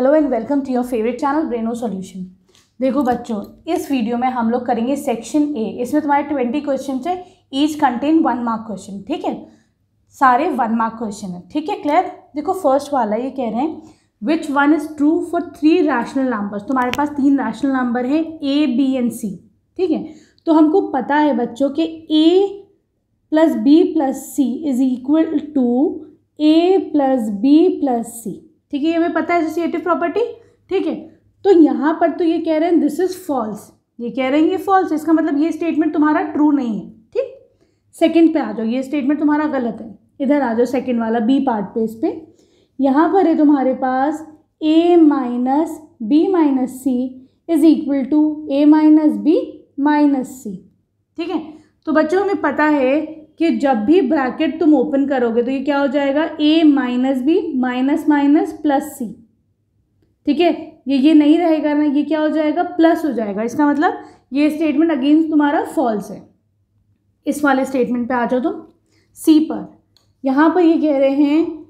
hello and welcome to your favourite channel Breno solution देखो बच्चों इस वीडियो में हम लोग करेंगे सेक्शन ए इसमें तुम्हारे ट्वेंटी क्वेश्चन है each contain one mark question ठीक है सारे वन मार्क क्वेश्चन है ठीक है क्लियर देखो फर्स्ट वाला ये कह रहे हैं which one is true for three rational number तुम्हारे पास तीन रैशनल नंबर हैं ए बी एंड सी ठीक है तो हमको पता है बच्चों के A plus B plus C is equal to A plus B plus C ठीक है ये हमें पता है एसोसिएटिव प्रॉपर्टी ठीक है तो यहाँ पर तो ये कह रहे हैं दिस इज़ फॉल्स ये कह रहे हैं ये फॉल्स इसका मतलब ये स्टेटमेंट तुम्हारा ट्रू नहीं है ठीक सेकंड पे आ जाओ ये स्टेटमेंट तुम्हारा गलत है इधर आ जाओ सेकंड वाला बी पार्ट पे इस पर यहाँ पर है तुम्हारे पास A minus B minus C is equal to A minus B minus C ठीक है तो बच्चों हमें पता है कि जब भी ब्रैकेट तुम ओपन करोगे तो ये क्या हो जाएगा A minus B minus minus plus C ठीक है ये ये नहीं रहेगा ना ये क्या हो जाएगा प्लस हो जाएगा इसका मतलब ये स्टेटमेंट अगेंस्ट तुम्हारा फॉल्स है इस वाले स्टेटमेंट पे आ जाओ तुम सी पर यहाँ पर ये कह रहे हैं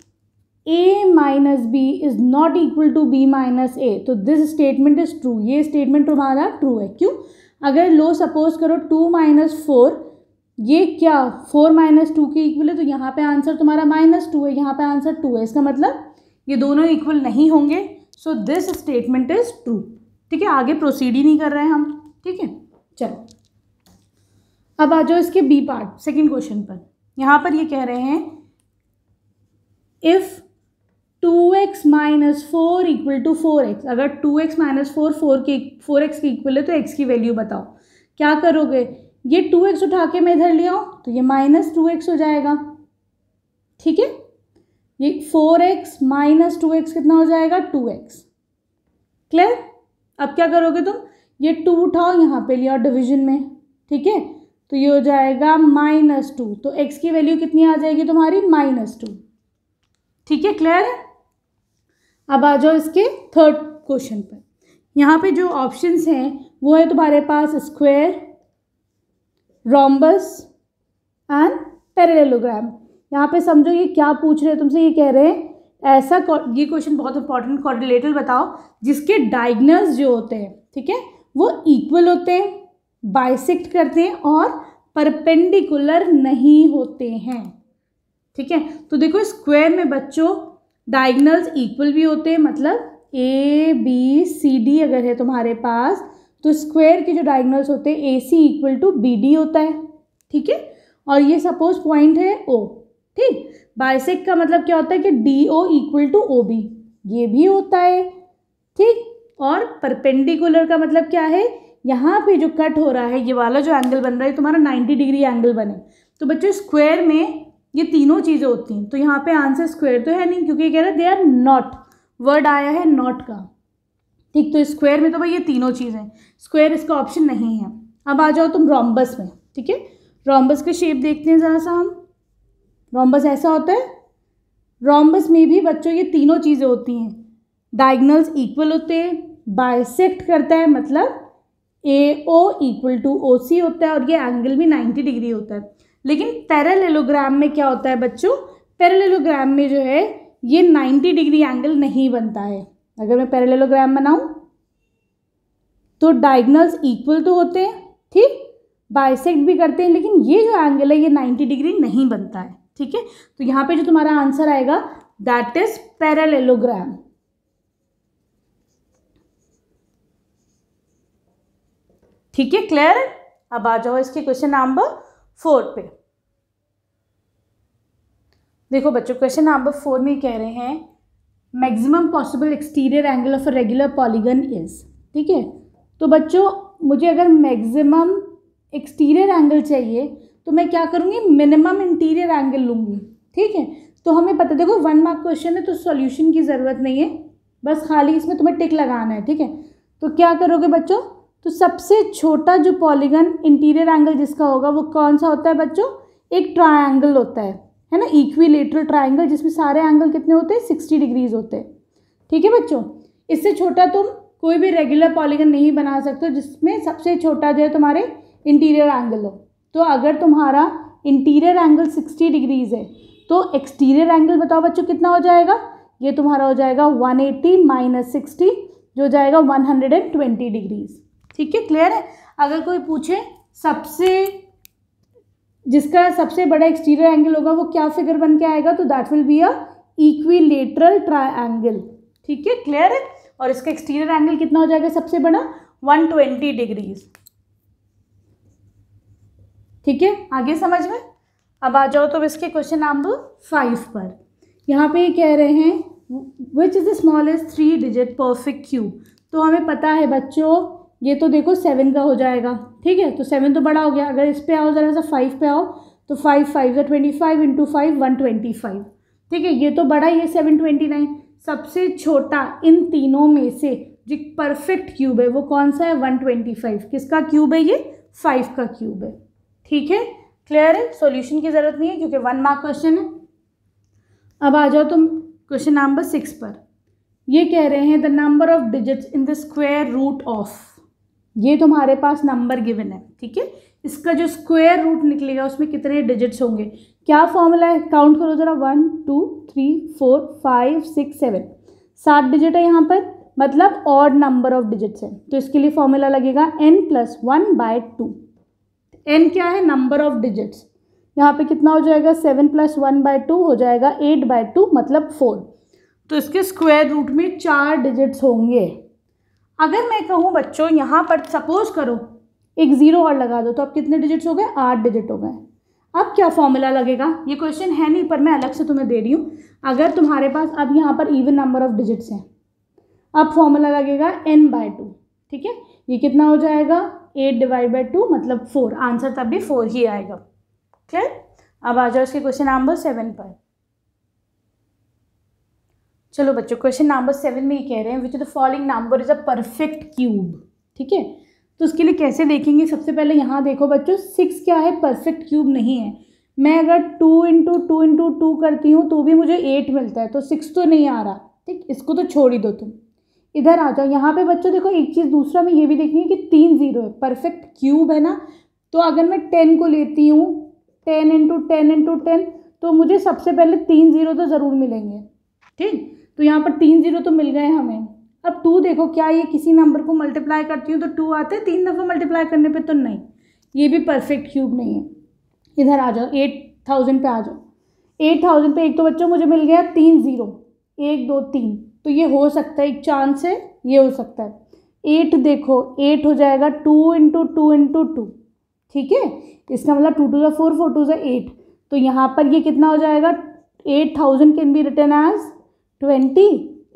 A minus B is not equal to B minus A तो दिस स्टेटमेंट इज़ ट्रू ये स्टेटमेंट तुम्हारा ट्रू है क्यों अगर लो सपोज करो टू माइनस फोर ये क्या फोर माइनस टू के इक्वल है तो यहाँ पे आंसर तुम्हारा माइनस टू है यहाँ पे आंसर टू है इसका मतलब ये दोनों इक्वल नहीं होंगे so this statement is true ठीक है आगे प्रोसीड ही नहीं कर रहे हैं हम ठीक है चलो अब आ जाओ इसके बी पार्ट सेकेंड क्वेश्चन पर यहाँ पर ये कह रहे हैं if two X minus four equal to four X अगर two X minus four four के फोर एक्स की इक्वल है तो एक्स की वैल्यू बताओ क्या करोगे ये टू एक्स उठा के मैं इधर ले आऊँ तो ये माइनस टू एक्स हो जाएगा ठीक है ये four X minus two X कितना हो जाएगा टू एक्स क्लियर अब क्या करोगे तुम ये टू उठाओ यहाँ पे लिया डिवीजन में ठीक है तो ये हो जाएगा माइनस टू तो एक्स की वैल्यू कितनी आ जाएगी तुम्हारी माइनस टू ठीक है क्लियर है अब आ जाओ इसके थर्ड क्वेश्चन पर यहाँ पे जो ऑप्शंस हैं वो है तुम्हारे पास स्क्वायर रोम्बस एंड पेरेलोग्राम यहाँ पे समझो ये क्या पूछ रहे हैं तुमसे ये कह रहे हैं ऐसा ये क्वेश्चन बहुत इंपॉर्टेंट कॉर्डिलेटर बताओ जिसके डायगनल्स जो होते हैं ठीक है वो इक्वल होते हैं बाइसेक्ट करते हैं और परपेंडिकुलर नहीं होते हैं ठीक है तो देखो स्क्वायर में बच्चों डायग्नल्स इक्वल भी होते हैं मतलब ए बी सी डी अगर है तुम्हारे पास तो स्क्वायर के जो डायगनल्स होते हैं A C equal to B D होता है ठीक है और ये सपोज पॉइंट है ओ ठीक बाइसेक का मतलब क्या होता है कि D O equal to O B ये भी होता है ठीक और परपेंडिकुलर का मतलब क्या है यहाँ पे जो कट हो रहा है ये वाला जो एंगल बन रहा है तुम्हारा 90 डिग्री एंगल बने तो बच्चों स्क्वायर में ये तीनों चीज़ें होती हैं तो यहाँ पे आंसर स्क्वायर तो है नहीं क्योंकि कह रहे दे आर नॉट वर्ड आया है नॉट का ठीक तो स्क्वायर में तो भाई ये तीनों चीज़ें स्क्वायर इसका ऑप्शन नहीं है अब आ जाओ तुम रॉम्बस में ठीक है रॉम्बस का शेप देखते हैं ज़रा सा हम रॉम्बस ऐसा होता है रॉम्बस में भी बच्चों ये तीनों चीज़ें होती हैं डाइग्नल्स इक्वल होते हैं बायसेक्ट करता है मतलब ए ओ इक्वल टू ओ सी होता है और ये एंगल भी नाइन्टी डिग्री होता है लेकिन पैरेललोग्राम में क्या होता है बच्चों पैरेललोग्राम में जो है ये नाइन्टी डिग्री एंगल नहीं बनता है अगर मैं पैरेलेलोग्राम बनाऊं तो डायगनल्स इक्वल तो होते हैं ठीक बाइसेक्ट भी करते हैं लेकिन ये जो एंगल है ये नाइन्टी डिग्री नहीं बनता है ठीक है तो यहाँ पे जो तुम्हारा आंसर आएगा दैट इज पैरेलेलोग्राम ठीक है क्लियर अब आ जाओ इसके क्वेश्चन नंबर फोर पे देखो बच्चों क्वेश्चन नंबर फोर में कह रहे हैं maximum possible exterior angle of a regular polygon is ठीक है तो बच्चों मुझे अगर मैक्सिमम एक्सटीरियर एंगल चाहिए तो मैं क्या करूँगी मिनिमम इंटीरियर एंगल लूँगी ठीक है तो हमें पता देखो वन मार्क क्वेश्चन है तो सॉल्यूशन की ज़रूरत नहीं है बस खाली इसमें तुम्हें टिक लगाना है ठीक है तो क्या करोगे बच्चों तो सबसे छोटा जो पॉलीगन इंटीरियर एंगल जिसका होगा वो कौन सा होता है बच्चों एक ट्रायंगल होता है है ना इक्वीलेटरल ट्राइंगल जिसमें सारे एंगल कितने होते हैं सिक्सटी डिग्रीज होते हैं ठीक है बच्चों इससे छोटा तुम कोई भी रेगुलर पॉलीगन नहीं बना सकते जिसमें सबसे छोटा जो है तुम्हारे इंटीरियर एंगल हो तो अगर तुम्हारा इंटीरियर एंगल सिक्सटी डिग्रीज है तो एक्सटीरियर एंगल बताओ बच्चों कितना हो जाएगा ये तुम्हारा हो जाएगा वन एट्टी माइनस सिक्सटी जो जाएगा one hundred and twenty degrees ठीक है क्लियर है अगर कोई पूछे सबसे जिसका सबसे बड़ा एक्सटीरियर एंगल होगा वो क्या फिगर बन के आएगा तो that will be a equilateral triangle ठीक है क्लियर है और इसका एक्सटीरियर एंगल कितना हो जाएगा सबसे बड़ा 120 डिग्रीज ठीक है आगे समझ में अब आ जाओ तो इसके क्वेश्चन नंबर फाइव पर यहाँ पे ये कह रहे हैं which is the smallest three digit perfect cube तो हमें पता है बच्चों ये तो देखो सेवन का हो जाएगा ठीक है तो सेवन तो बड़ा हो गया अगर इस पे आओ ज़रा सा फाइव पे आओ तो फाइव फाइव या twenty five into five one twenty five ठीक है ये तो बड़ा ही है सेवन ट्वेंटी नाइन सबसे छोटा इन तीनों में से जो परफेक्ट क्यूब है वो कौन सा है वन ट्वेंटी फाइव किसका क्यूब है ये फाइव का क्यूब है ठीक है क्लियर है सोल्यूशन की ज़रूरत नहीं है क्योंकि वन मार्क क्वेश्चन है अब आ जाओ तुम क्वेश्चन नंबर सिक्स पर ये कह रहे हैं the number of digits in the square root of ये तुम्हारे पास नंबर गिवन है ठीक है इसका जो स्क्वेयर रूट निकलेगा उसमें कितने डिजिट्स होंगे क्या फॉर्मूला है काउंट करो ज़रा one two three four five six seven सात डिजिट है यहाँ पर मतलब ऑड नंबर ऑफ डिजिट्स है तो इसके लिए फॉर्मूला लगेगा N plus one by two N क्या है नंबर ऑफ डिजिट्स यहाँ पे कितना हो जाएगा seven plus one by two हो जाएगा एट बाय टू मतलब फोर तो इसके स्क्वायर रूट में चार डिजिट्स होंगे अगर मैं कहूँ बच्चों यहाँ पर सपोज करो एक ज़ीरो और लगा दो तो अब कितने डिजिट्स हो गए आठ डिजिट हो गए अब क्या फॉर्मूला लगेगा ये क्वेश्चन है नहीं पर मैं अलग से तुम्हें दे रही हूँ अगर तुम्हारे पास अब यहाँ पर इवन नंबर ऑफ डिजिट्स हैं अब फॉर्मूला लगेगा एन बाय टू ठीक है ये कितना हो जाएगा एट डिवाइड बाई टू मतलब फोर आंसर तब भी फोर ही आएगा क्लियर अब आ जाओ इसके क्वेश्चन नंबर सेवन पर चलो बच्चों क्वेश्चन नंबर सेवन में ये कह रहे हैं which the following number is a perfect cube ठीक है तो उसके लिए कैसे देखेंगे सबसे पहले यहाँ देखो बच्चों सिक्स क्या है परफेक्ट क्यूब नहीं है मैं अगर two into two into two करती हूँ तो भी मुझे एट मिलता है तो सिक्स तो नहीं आ रहा ठीक इसको तो छोड़ ही दो तुम इधर आ जाओ यहाँ पे बच्चों देखो एक चीज़ दूसरा में ये भी देखेंगे कि तीन जीरो है परफेक्ट क्यूब है ना तो अगर मैं टेन को लेती हूँ ten into ten into ten तो मुझे सबसे पहले तीन जीरो तो ज़रूर मिलेंगे ठीक तो यहाँ पर तीन जीरो तो मिल गए हमें अब टू देखो क्या ये किसी नंबर को मल्टीप्लाई करती हूँ तो टू आते हैं तीन दफ़ा मल्टीप्लाई करने पे तो नहीं ये भी परफेक्ट क्यूब नहीं है इधर आ जाओ एट थाउजेंड पर आ जाओ एट थाउजेंड पर एक तो बच्चों मुझे मिल गया तीन ज़ीरो एक दो तीन तो ये हो सकता है एक चांस है ये हो सकता है एट देखो एट हो जाएगा two into two into two ठीक है इसका मतलब टू टू ज़ा फोर फोर टू ज़ा एट तो यहाँ पर ये कितना हो जाएगा eight thousand can be written as twenty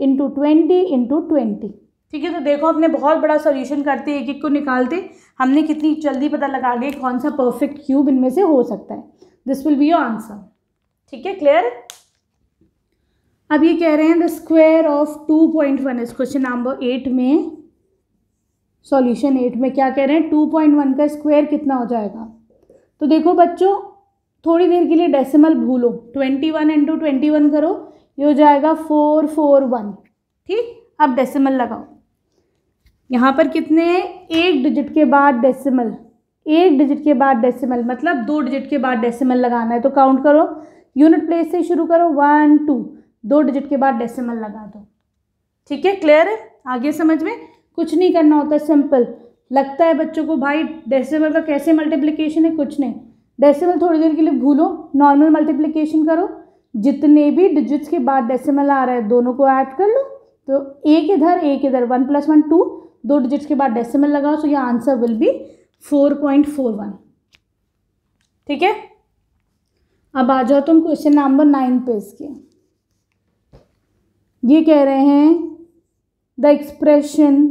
into twenty into twenty ठीक है तो देखो हमने बहुत बड़ा सॉल्यूशन करते एक एक को निकालते हमने कितनी जल्दी पता लगा गए कौन सा परफेक्ट क्यूब इनमें से हो सकता है this will be your answer ठीक है क्लियर अब ये कह रहे हैं the square of two point one इस क्वेश्चन नंबर एट में सॉल्यूशन एट में क्या कह रहे हैं टू पॉइंट वन का स्क्वायर कितना हो जाएगा तो देखो बच्चों थोड़ी देर के लिए डेसिमल भूलो twenty one into twenty one करो ये हो जाएगा फोर फोर वन ठीक अब डेसिमल लगाओ यहाँ पर कितने एक डिजिट के बाद डेसिमल एक डिजिट के बाद डेसिमल मतलब दो डिजिट के बाद डेसिमल लगाना है तो काउंट करो यूनिट प्लेस से शुरू करो वन टू दो डिजिट के बाद डेसिमल लगा दो ठीक है क्लियर है आगे समझ में कुछ नहीं करना होता सिंपल लगता है बच्चों को भाई डेसिमल का कैसे मल्टीप्लिकेशन है कुछ नहीं डेसिमल थोड़ी देर के लिए भूलो नॉर्मल मल्टीप्लिकेशन करो जितने भी डिजिट्स के बाद डेसिमल आ रहा है दोनों को ऐड कर लो तो एक इधर एक इधर वन प्लस वन टू दो डिजिट्स के बाद डेसिमल लगाओ सो ये answer will be four point four one ठीक है अब आ जाओ तुम क्वेश्चन नंबर नाइन पे इसके ये कह रहे हैं the expression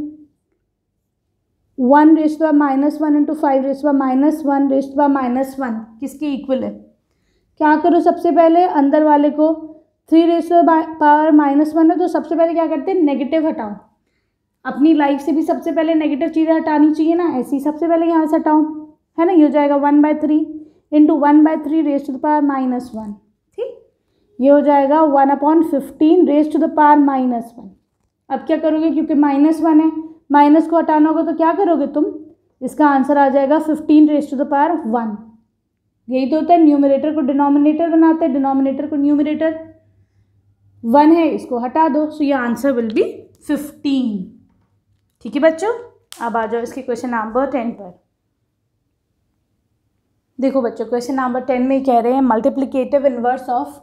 one raised by minus one into five raised by minus one raised by minus one किसके इक्वल है क्या करो सबसे पहले अंदर वाले को three raised to power minus one है तो सबसे पहले क्या करते हैं नेगेटिव हटाओ अपनी लाइफ से भी सबसे पहले नेगेटिव चीज़ें हटानी चाहिए ना ऐसी सबसे पहले यहाँ से हटाओ है ना ये हो जाएगा one by three into one by three raise to the power minus one ठीक ये हो जाएगा one upon fifteen raise to the power minus one अब क्या करोगे क्योंकि माइनस वन है माइनस को हटाना होगा तो क्या करोगे तुम इसका आंसर आ जाएगा fifteen raise to the power one यही तो होता है न्यूमिनेटर को डिनोमिनेटर बनाते हैं डिनोमिनेटर को न्यूमिनेटर वन है इसको हटा दो सो ये आंसर विल बी फिफ्टीन ठीक है बच्चों अब आ जाओ इसके क्वेश्चन नंबर टेन पर देखो बच्चों क्वेश्चन नंबर टेन में कह रहे हैं multiplicative inverse of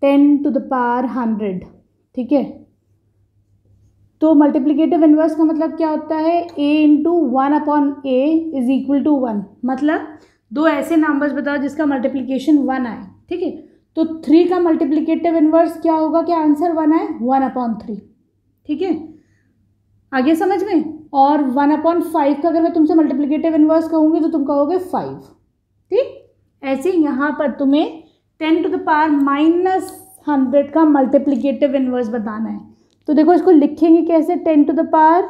ten to the power hundred ठीक है तो मल्टीप्लीकेटिव इनवर्स का मतलब क्या होता है A into one upon A is equal to one मतलब दो ऐसे नंबर्स बताओ जिसका मल्टीप्लीकेशन वन आए ठीक है तो थ्री का मल्टीप्लीकेटिव इनवर्स क्या होगा क्या आंसर वन आए वन अपॉन थ्री ठीक है आगे समझ में और वन अपॉन फाइव का अगर मैं तुमसे मल्टीप्लीकेटिव इनवर्स कहूँगी तो तुम कहोगे फाइव ठीक ऐसे यहाँ पर तुम्हें ten to the power minus hundred का मल्टीप्लीकेटिव इनवर्स बताना है तो देखो इसको लिखेंगे कैसे ten to the power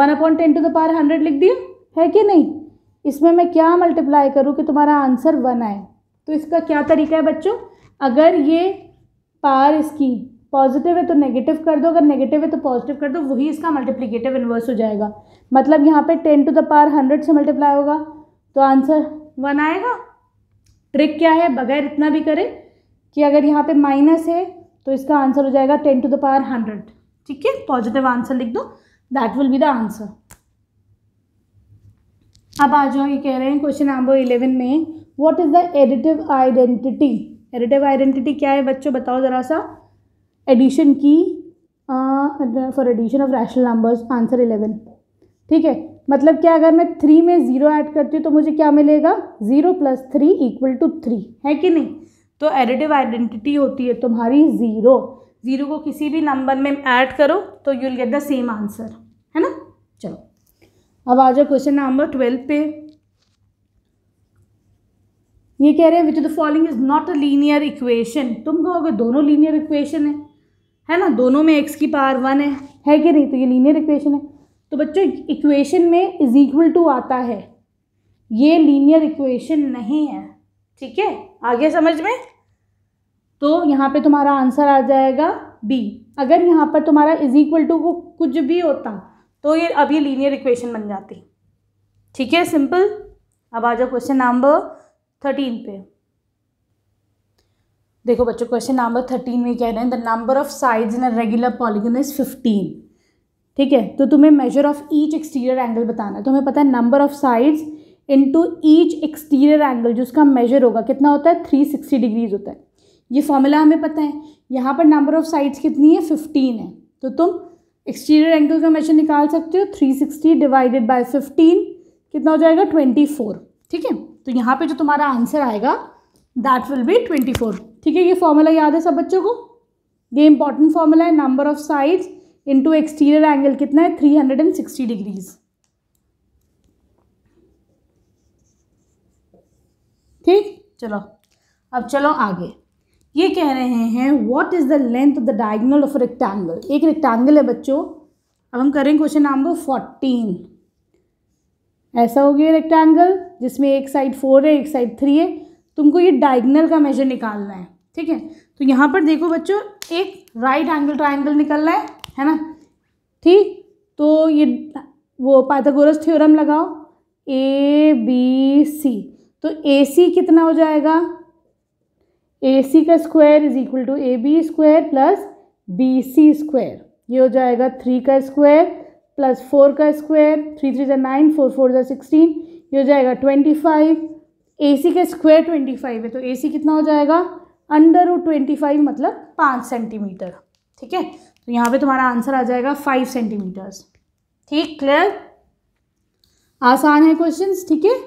one upon ten to the power hundred लिख दिया है कि नहीं इसमें मैं क्या मल्टीप्लाई करूँ कि तुम्हारा आंसर वन आए तो इसका क्या तरीका है बच्चों अगर ये पार इसकी पॉजिटिव है तो नेगेटिव कर दो अगर नेगेटिव है तो पॉजिटिव कर दो वही इसका मल्टीप्लिकेटिव इन्वर्स हो जाएगा मतलब यहाँ पे ten to the power hundred से मल्टीप्लाई होगा तो आंसर वन आएगा ट्रिक क्या है बगैर इतना भी करें कि अगर यहाँ पे माइनस है तो इसका आंसर हो जाएगा ten to the power hundred ठीक है पॉजिटिव आंसर लिख दो that will be the answer अब आ जाओ ये कह रहे हैं क्वेश्चन नंबर इलेवन में what is the additive identity additive identity क्या है बच्चों बताओ ज़रा सा एडिशन की for addition of rational numbers answer eleven ठीक है मतलब क्या अगर मैं थ्री में ज़ीरो ऐड करती हूँ तो मुझे क्या मिलेगा zero plus three equal to three है कि नहीं तो एडिटिव आइडेंटिटी होती है तुम्हारी ज़ीरो ज़ीरो को किसी भी नंबर में ऐड करो तो you'll get the same answer है ना चलो अब आ जाओ क्वेश्चन नंबर ट्वेल्व पे ये कह रहे हैं which the following is not a linear equation तुम कहोगे दोनों लीनियर इक्वेशन है है ना दोनों में एक्स की पावर वन है है कि नहीं तो ये लीनियर इक्वेशन है तो बच्चों इक्वेशन में इज इक्वल टू आता है ये लीनियर इक्वेशन नहीं है ठीक है आगे समझ में तो यहाँ पे तुम्हारा आंसर आ जाएगा बी अगर यहाँ पर तुम्हारा इज इक्वल टू को कुछ भी होता तो ये अब ये लीनियर इक्वेशन बन जाती ठीक है सिंपल अब आ जाओ क्वेश्चन नंबर थर्टीन पे देखो बच्चों क्वेश्चन नंबर थर्टीन में कह रहे हैं the number of sides in a regular polygon is fifteen ठीक है तो तुम्हें measure of each exterior angle बताना है तो हमें पता है number of sides into each exterior angle जो उसका मेजर होगा कितना होता है थ्री सिक्सटी डिग्रीज होता है ये फॉर्मूला हमें पता है यहाँ पर नंबर ऑफ साइड्स कितनी है फिफ्टीन है तो तुम एक्सटीरियर एंगल का मेजर निकाल सकते हो 360 डिवाइडेड बाय 15 कितना हो जाएगा 24 ठीक है तो यहाँ पे जो तुम्हारा आंसर आएगा दैट विल बी 24 ठीक है ये फॉर्मूला याद है सब बच्चों को ये इंपॉर्टेंट फॉर्मूला है number of sides into exterior angle कितना है 360 डिग्रीज ठीक चलो अब चलो आगे ये कह रहे हैं what is the length of the diagonal of rectangle एक रेक्टेंगल है बच्चों अब हम करें क्वेश्चन नंबर फोर्टीन ऐसा हो गया रेक्टेंगल जिसमें एक साइड फोर है एक साइड थ्री है तुमको ये डायगनल का मेजर निकालना है ठीक है तो यहाँ पर देखो बच्चों एक राइट एंगल ट्राइंगल निकलना है है ना ठीक तो ये वो पाइथागोरस थ्योरम लगाओ ए बी सी तो ए सी कितना हो जाएगा ए सी का square is equal to A B square plus B C square ये हो जाएगा थ्री का स्क्वायर प्लस फोर का स्क्वायर थ्री थ्री ज़ा नाइन फोर फोर ज़ा सिक्सटीन ये हो जाएगा ट्वेंटी फाइव ए सी का स्क्वायर ट्वेंटी फाइव है तो ए सी कितना हो जाएगा अंडर रूट ट्वेंटी फाइव मतलब पाँच सेंटीमीटर ठीक है तो यहाँ पे तुम्हारा आंसर आ जाएगा फाइव सेंटीमीटर्स ठीक क्लियर आसान है क्वेश्चंस ठीक है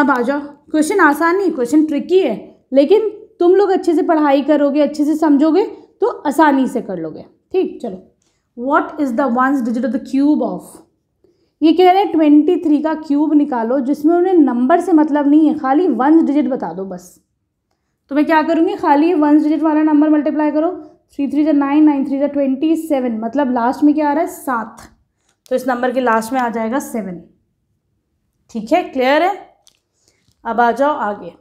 अब आ जाओ क्वेश्चन आसान नहीं क्वेश्चन ट्रिकी है लेकिन तुम लोग अच्छे से पढ़ाई करोगे अच्छे से समझोगे तो आसानी से कर लोगे ठीक चलो what is the ones digit of the cube of ये कह रहे हैं ट्वेंटी थ्री का क्यूब निकालो जिसमें उन्हें नंबर से मतलब नहीं है खाली वंस डिजिट बता दो बस तो मैं क्या करूँगी खाली वंस डिजिट वाला नंबर मल्टीप्लाई करो थ्री थ्री जो नाइन नाइन थ्री जो ट्वेंटी सेवन मतलब लास्ट में क्या आ रहा है सात तो इस नंबर के लास्ट में आ जाएगा सेवन ठीक है क्लियर है अब आ जाओ आगे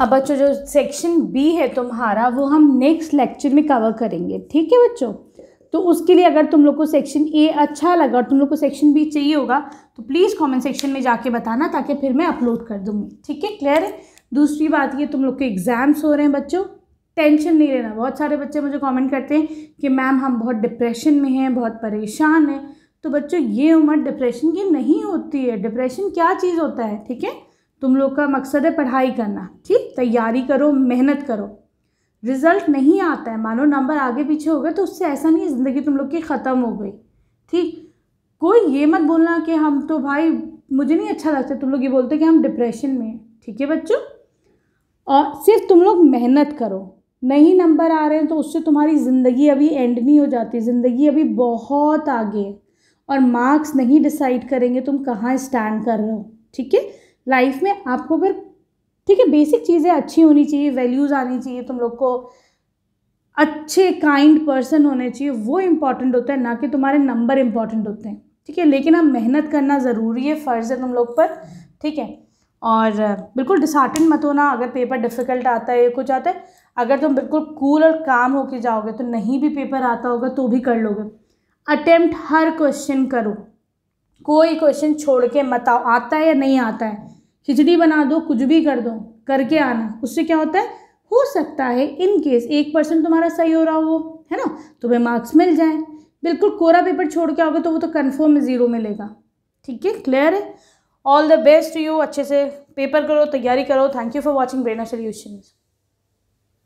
अब बच्चों जो सेक्शन बी है तुम्हारा वो हम नेक्स्ट लेक्चर में कवर करेंगे ठीक है बच्चों तो उसके लिए अगर तुम लोग को सेक्शन ए अच्छा लगा और तुम लोग को सेक्शन बी चाहिए होगा तो प्लीज़ कमेंट सेक्शन में जाके बताना ताकि फिर मैं अपलोड कर दूँगी ठीक है क्लियर है दूसरी बात ये तुम लोग के एग्ज़ाम्स हो रहे हैं बच्चों टेंशन नहीं लेना बहुत सारे बच्चे मुझे कमेंट करते हैं कि मैम हम बहुत डिप्रेशन में हैं बहुत परेशान हैं तो बच्चों ये उम्र डिप्रेशन की नहीं होती है डिप्रेशन क्या चीज़ होता है ठीक है तुम लोग का मकसद है पढ़ाई करना ठीक तैयारी करो मेहनत करो रिजल्ट नहीं आता है मानो नंबर आगे पीछे हो गए तो उससे ऐसा नहीं ज़िंदगी तुम लोग की ख़त्म हो गई ठीक कोई ये मत बोलना कि हम तो भाई मुझे नहीं अच्छा लगता तुम लोग ये बोलते कि हम डिप्रेशन में ठीक है बच्चों और सिर्फ तुम लोग मेहनत करो नहीं नंबर आ रहे हैं तो उससे तुम्हारी ज़िंदगी अभी एंड नहीं हो जाती ज़िंदगी अभी बहुत आगे है और मार्क्स नहीं डिसाइड करेंगे तुम कहाँ स्टैंड कर रहे हो ठीक है लाइफ में आपको अगर ठीक है बेसिक चीज़ें अच्छी होनी चाहिए वैल्यूज़ आनी चाहिए तुम लोग को अच्छे काइंड पर्सन होने चाहिए वो इम्पॉर्टेंट होता है ना कि तुम्हारे नंबर इम्पॉर्टेंट होते हैं ठीक है लेकिन हम मेहनत करना ज़रूरी है फ़र्ज़ है तुम लोग पर ठीक है और बिल्कुल डिसहार्टन मत होना अगर पेपर डिफ़िकल्ट आता है कुछ आता है अगर तुम बिल्कुल कूल और काम होके जाओगे तो नहीं भी पेपर आता होगा तो भी कर लोगे अटेम्प्ट हर क्वेश्चन करो कोई क्वेश्चन छोड़ के मत आओ आता है या नहीं आता है खिचड़ी बना दो कुछ भी कर दो करके आना उससे क्या होता है हो सकता है इन केस एक परसेंट तुम्हारा सही हो रहा हो है ना तुम्हें मार्क्स मिल जाए बिल्कुल कोरा पेपर छोड़ के आओगे तो वो तो कन्फर्म ज़ीरो मिलेगा ठीक है क्लियर है ऑल द बेस्ट यू अच्छे से पेपर करो तैयारी करो थैंक यू फॉर वॉचिंग ब्रेना सोल्यूशन